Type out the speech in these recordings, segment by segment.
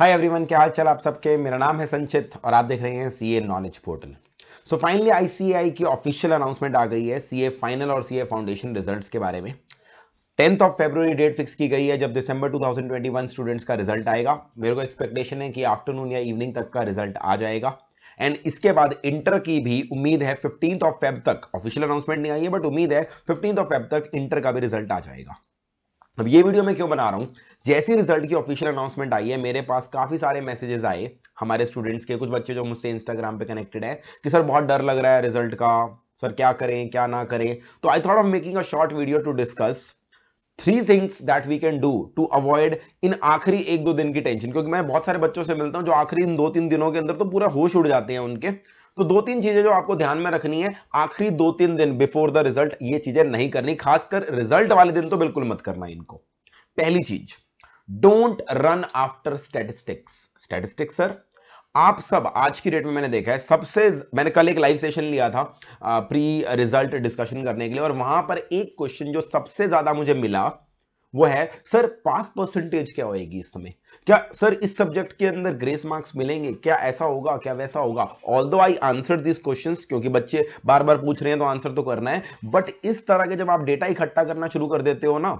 hi everyone क्या हाल चाल आप सबके मेरा नाम है संचित और आप देख रहे हैं CA knowledge portal so finally ICAI की ऑफिशियल अनाउंसमेंट आ गई है सीए फाइनल और सीए फाउंडेशन रिजल्ट्स के बारे में tenth of February date fix की गई है जब दिसंबर 2021 स्टूडेंट्स का रिजल्ट आएगा मेरे को एक्सपेक्टेशन है कि आफ्टरनून या इवनिंग तक का रिजल्ट आ जाएगा एंड इसके बाद इंटर की भी उम्मीद है फिफ्टींथ ऑफ फेब तक ऑफिशियल अनाउंसमेंट नहीं आई है बट उम्मीद है फिफ्टींथ ऑफ फेब तक इंटर का भी रिजल्ट आ जाएगा अब ये वीडियो मैं क्यों बना रहा हूँ जैसी रिजल्ट की ऑफिशियल अनाउंसमेंट आई है मेरे पास काफी सारे मैसेजेस आए हमारे स्टूडेंट्स के कुछ बच्चे जो मुझसे इंस्टाग्राम पे कनेक्टेड है कि सर बहुत डर लग रहा है रिजल्ट का सर क्या करें क्या ना करें तो I thought of making a short video to discuss three things that we can do to avoid in आखिरी एक दो दिन की टेंशन क्योंकि मैं बहुत सारे बच्चों से मिलता हूँ जो आखिरी इन दो तीन दिनों के अंदर तो पूरा होश उड़ जाते हैं उनके तो दो तीन चीजें जो आपको ध्यान में रखनी है आखिरी दो तीन दिन बिफोर द रिजल्ट ये चीजें नहीं करनी खासकर रिजल्ट वाले दिन तो बिल्कुल मत करना इनको पहली चीज don't run after statistics statistics sir आप सब आज की डेट में मैंने देखा है सबसे मैंने कल एक लाइव सेशन लिया था प्री रिजल्ट डिस्कशन करने के लिए और वहां पर एक क्वेश्चन जो सबसे ज्यादा मुझे मिला वो है सर पास परसेंटेज क्या होएगी इस समय क्या सर इस सब्जेक्ट के अंदर ग्रेस मार्क्स मिलेंगे क्या ऐसा होगा क्या वैसा होगा ऑल दो आई आंसर दिस क्वेश्चन क्योंकि बच्चे बार बार पूछ रहे हैं तो आंसर तो करना है बट इस तरह के जब आप डेटा इकट्ठा करना शुरू कर देते हो ना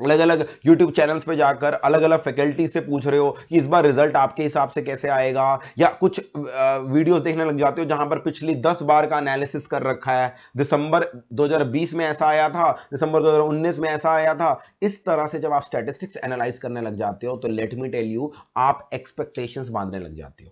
अलग अलग YouTube चैनल्स पे जाकर अलग अलग फैकल्टी से पूछ रहे हो कि इस बार रिजल्ट आपके हिसाब से कैसे आएगा या कुछ वीडियोस देखने लग जाते हो जहां पर पिछली 10 बार का एनालिसिस कर रखा है दिसंबर 2020 में ऐसा आया था दिसंबर 2019 में ऐसा आया था इस तरह से जब आप स्टेटिस्टिक्स एनालाइज करने लग जाते हो तो लेट मी टेल यू आप एक्सपेक्टेशन बांधने लग जाते हो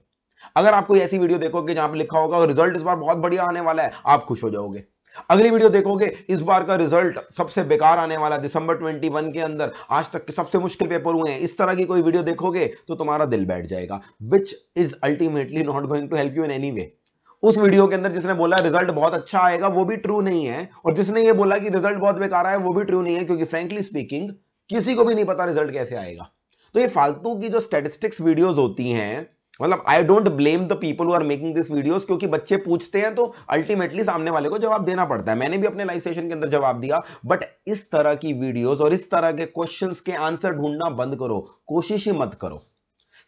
अगर आप कोई ऐसी वीडियो देखोगे जहां पर लिखा होगा रिजल्ट इस बार बहुत बढ़िया आने वाला है आप खुश हो जाओगे अगली वीडियो देखोगे इस बार का रिजल्ट सबसे बेकार आने वाला दिसंबर 21 के अंदर आज तक के सबसे मुश्किल पेपर हुए हैं इस तरह की कोई वीडियो देखोगे तो तुम्हारा दिल बैठ जाएगा which is ultimately not going to help you in any way उस वीडियो के अंदर जिसने बोला रिजल्ट बहुत अच्छा आएगा वो भी ट्रू नहीं है और जिसने ये बोला कि रिजल्ट बहुत बेकार आया वो भी ट्रू नहीं है क्योंकि फ्रेंकली स्पीकिंग किसी को भी नहीं पता रिजल्ट कैसे आएगा तो ये फालतू की जो स्टेटिस्टिक्स वीडियोस होती हैं मतलब I don't blame the people who are making this videos क्योंकि बच्चे पूछते हैं तो अल्टीमेटली सामने वाले को जवाब देना पड़ता है मैंने भी अपने लाइव सेशन के अंदर जवाब दिया बट इस तरह की वीडियोस और इस तरह के क्वेश्चंस के आंसर ढूंढना बंद करो कोशिश ही मत करो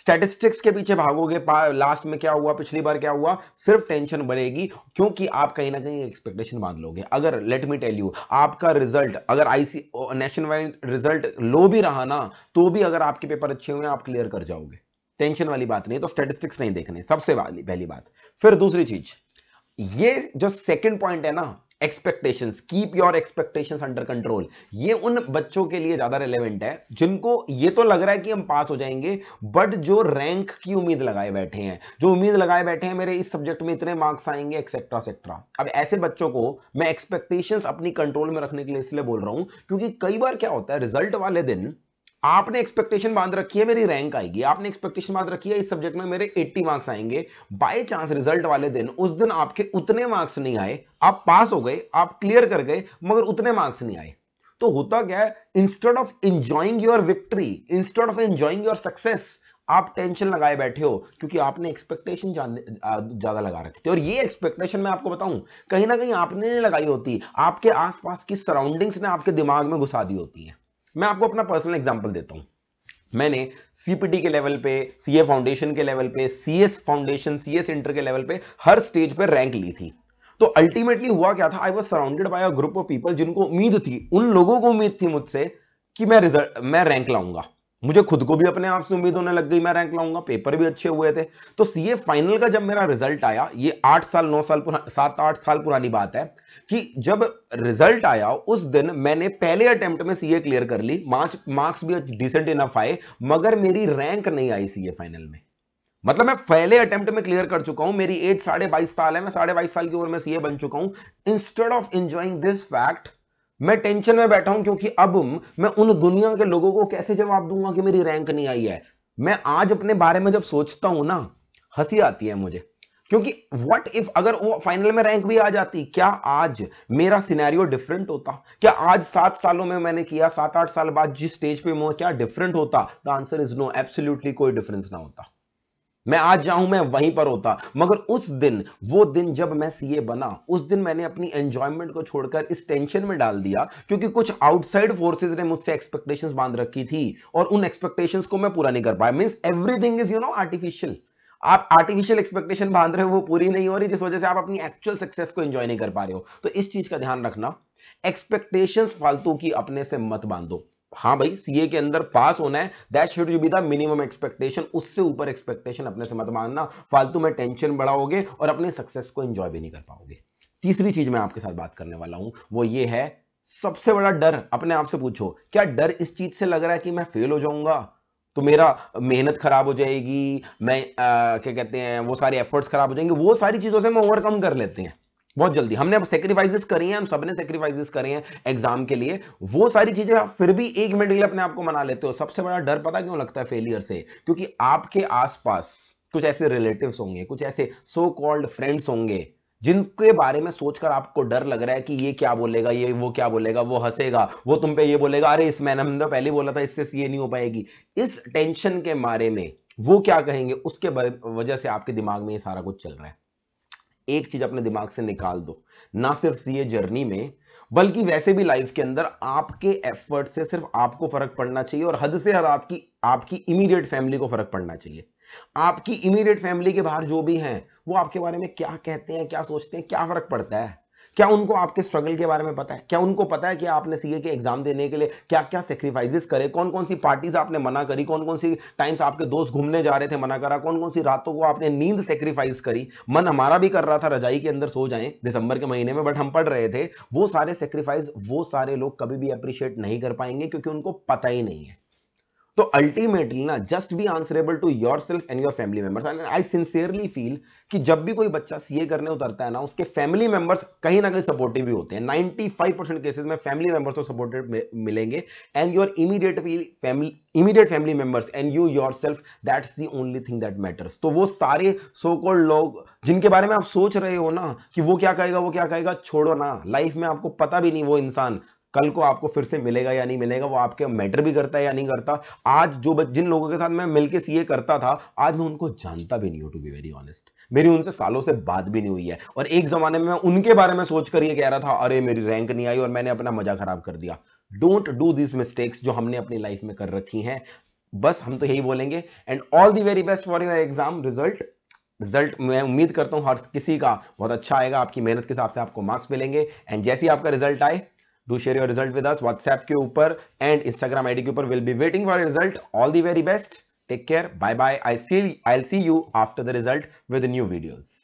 स्टैटिस्टिक्स के पीछे भागोगे लास्ट में क्या हुआ पिछली बार क्या हुआ सिर्फ टेंशन बढ़ेगी क्योंकि आप कहीं ना कहीं एक्सपेक्टेशन बांध लोगे अगर लेट मी टेल यू आपका रिजल्ट अगर IC national wide result low भी रहा ना तो भी अगर आपके पेपर अच्छे हुए आप क्लियर कर जाओगे टेंशन वाली बात नहीं तो स्टेटिस्टिक्स नहीं देखने सबसे वाली पहली बात फिर दूसरी चीज ये जो सेकंड पॉइंट है ना expectations keep your expectations under control ये उन बच्चों के लिए ज्यादा रेलेवेंट है जिनको ये तो लग रहा है कि हम पास हो जाएंगे बट जो रैंक की उम्मीद लगाए बैठे हैं जो उम्मीद लगाए बैठे हैं मेरे इस सब्जेक्ट में इतने मार्क्स आएंगे एक्सेट्रा एक्सेट्रा अब ऐसे बच्चों को मैं एक्सपेक्टेशंस अपनी कंट्रोल में रखने के लिए इसलिए बोल रहा हूं क्योंकि कई बार क्या होता है रिजल्ट वाले दिन आपने एक्सपेक्टेशन बांध रखी है मेरी रैंक आएगी आपने एक्सपेक्टेशन बांध रखी है इस सब्जेक्ट में मेरे 80 मार्क्स आएंगे बाय चांस रिजल्ट वाले दिन उस दिन आपके उतने मार्क्स नहीं आए आप पास हो गए आप क्लियर कर गए मगर उतने मार्क्स नहीं आए तो होता क्या है instead of enjoying your victory instead of enjoying your success आप टेंशन लगाए बैठे हो क्योंकि आपने एक्सपेक्टेशन ज्यादा लगा रखी थी और ये एक्सपेक्टेशन मैं आपको बताऊं कहीं ना कहीं आपने नहीं लगाई होती आपके आसपास की सराउंडिंग्स ने आपके दिमाग में घुसा दी होती है मैं आपको अपना पर्सनल एग्जाम्पल देता हूं मैंने सीपीटी के लेवल पे सीए फाउंडेशन के लेवल पे सीएस फाउंडेशन सीएस इंटर के लेवल पे हर स्टेज पे रैंक ली थी तो अल्टीमेटली हुआ क्या था I was surrounded by a group of people जिनको उम्मीद थी उन लोगों को उम्मीद थी मुझसे कि मैं रिजल्ट मैं रैंक लाऊंगा मुझे खुद को भी अपने आप से उम्मीद होने लग गई मैं रैंक लाऊंगा पेपर भी अच्छे हुए थे तो सीए फाइनल का जब मेरा रिजल्ट आया ये आठ साल नौ साल सात आठ साल पुरानी बात है कि जब रिजल्ट आया उस दिन मैंने पहले अटेम्प्ट में सीए क्लियर कर ली मार्च मार्क्स भी डिसेंट इनफ आए मगर मेरी रैंक नहीं आई सीए फाइनल में मतलब मैं पहले अटेम्प्ट में क्लियर कर चुका हूं मेरी एज साढ़े बाईस साल है मैं साढ़े बाईस साल की उम्र में सीए बन चुका हूं instead of enjoying this fact मैं टेंशन में बैठा हूं क्योंकि अब मैं उन दुनिया के लोगों को कैसे जवाब दूंगा कि मेरी रैंक नहीं आई है मैं आज अपने बारे में जब सोचता हूं ना हंसी आती है मुझे क्योंकि व्हाट इफ अगर वो फाइनल में रैंक भी आ जाती क्या आज मेरा सिनेरियो डिफरेंट होता क्या आज सात सालों में मैंने किया सात आठ साल बाद जिस स्टेज पे मैं क्या डिफरेंट होता the answer is no absolutely कोई डिफरेंस ना होता मैं आज जाऊं मैं वहीं पर होता मगर उस दिन वो दिन जब मैं सीए बना उस दिन मैंने अपनी एंजॉयमेंट को छोड़कर इस टेंशन में डाल दिया क्योंकि कुछ आउटसाइड फोर्सेज ने मुझसे एक्सपेक्टेशंस बांध रखी थी और उन एक्सपेक्टेशंस को मैं पूरा नहीं कर पाया means everything is you know artificial आप आर्टिफिशियल एक्सपेक्टेशन बांध रहे हो वो पूरी नहीं हो रही जिस वजह से आप अपनी एक्चुअल सक्सेस को एंजॉय नहीं कर पा रहे हो तो इस चीज का ध्यान रखना एक्सपेक्टेशंस फालतू की अपने से मत बांधो हाँ भाई सीए के अंदर पास होना है that should you be the minimum expectation उससे ऊपर एक्सपेक्टेशन अपने से मत मानना फालतू में टेंशन बढ़ाओगे और अपने सक्सेस को एंजॉय भी नहीं कर पाओगे तीसरी चीज मैं आपके साथ बात करने वाला हूं वो ये है सबसे बड़ा डर अपने आप से पूछो क्या डर इस चीज से लग रहा है कि मैं फेल हो जाऊंगा तो मेरा मेहनत खराब हो जाएगी मैं आ, क्या कहते हैं वो सारे एफर्ट्स खराब हो जाएंगे वो सारी चीजों से हम ओवरकम कर लेते हैं बहुत जल्दी हमने अब सेक्रीफाइसेस करी हैं हम सबने सेक्रीफाइसेस करे हैं एग्जाम के लिए वो सारी चीजें आप फिर भी एक मिनट के लिए अपने आप को मना लेते हो सबसे बड़ा डर पता क्यों लगता है फेलियर से क्योंकि आपके आसपास कुछ ऐसे रिलेटिव्स होंगे कुछ ऐसे सो कॉल्ड फ्रेंड्स होंगे जिनके बारे में सोचकर आपको डर लग रहा है कि ये क्या बोलेगा ये वो क्या बोलेगा वो हंसेगा वो तुम पे ये बोलेगा अरे इस मैंने हमने तो पहले बोला था इससे ये नहीं हो पाएगी इस टेंशन के बारे में वो क्या कहेंगे उसके वजह से आपके दिमाग में ये सारा कुछ चल रहा है एक चीज अपने दिमाग से निकाल दो ना सिर्फ ये जर्नी में बल्कि वैसे भी लाइफ के अंदर आपके एफर्ट से सिर्फ आपको फर्क पड़ना चाहिए और हद से हद आपकी आपकी इमीडिएट फैमिली को फर्क पड़ना चाहिए आपकी इमीडिएट फैमिली के बाहर जो भी हैं वो आपके बारे में क्या कहते हैं क्या सोचते हैं क्या फर्क पड़ता है क्या उनको आपके स्ट्रगल के बारे में पता है क्या उनको पता है कि आपने सीए के एग्जाम देने के लिए क्या क्या सेक्रीफाइसेस करे कौन कौन सी पार्टीज आपने मना करी कौन कौन सी टाइम्स आपके दोस्त घूमने जा रहे थे मना करा कौन कौन सी रातों को आपने नींद सेक्रीफाइस करी मन हमारा भी कर रहा था रजाई के अंदर सो जाए दिसंबर के महीने में बट हम पढ़ रहे थे वो सारे सेक्रीफाइस वो सारे लोग कभी भी अप्रिशिएट नहीं कर पाएंगे क्योंकि उनको पता ही नहीं है तो अल्टीमेटली ना just be answerable to yourself and your family members and I sincerely feel कि जब भी कोई बच्चा सीए करने उतरता है ना उसके फैमिली मेंबर्स कहीं ना कहीं सपोर्टिव भी होते हैं 95 परसेंट केसेज में फैमिली मेंबर्स तो सपोर्टिव मिलेंगे and your immediate family immediate family members and you yourself that's the only thing that matters तो वो सारे सो कॉल्ड लोग जिनके बारे में आप सोच रहे हो ना कि वो क्या कहेगा वो क्या कहेगा छोड़ो ना लाइफ में आपको पता भी नहीं वो इंसान कल को आपको फिर से मिलेगा या नहीं मिलेगा वो आपके मैटर भी करता है या नहीं करता आज जो जिन लोगों के साथ मैं मिलकर सीए करता था आज मैं उनको जानता भी नहीं हूँ टू बी वेरी ऑनेस्ट मेरी उनसे सालों से बात भी नहीं हुई है और एक जमाने में मैं उनके बारे में सोचकर ये कह रहा था अरे मेरी रैंक नहीं आई और मैंने अपना मजा खराब कर दिया डोंट डू दिस मिस्टेक्स जो हमने अपनी लाइफ में कर रखी है बस हम तो यही बोलेंगे and all the very best for your exam result result मैं उम्मीद करता हूं हर किसी का बहुत अच्छा आएगा आपकी मेहनत के हिसाब से आपको मार्क्स मिलेंगे एंड जैसे ही आपका रिजल्ट आए do share your result with us whatsapp ke ऊपर and instagram id के ऊपर will be waiting for your result all the very best take care bye bye i see i'll see you after the result with new videos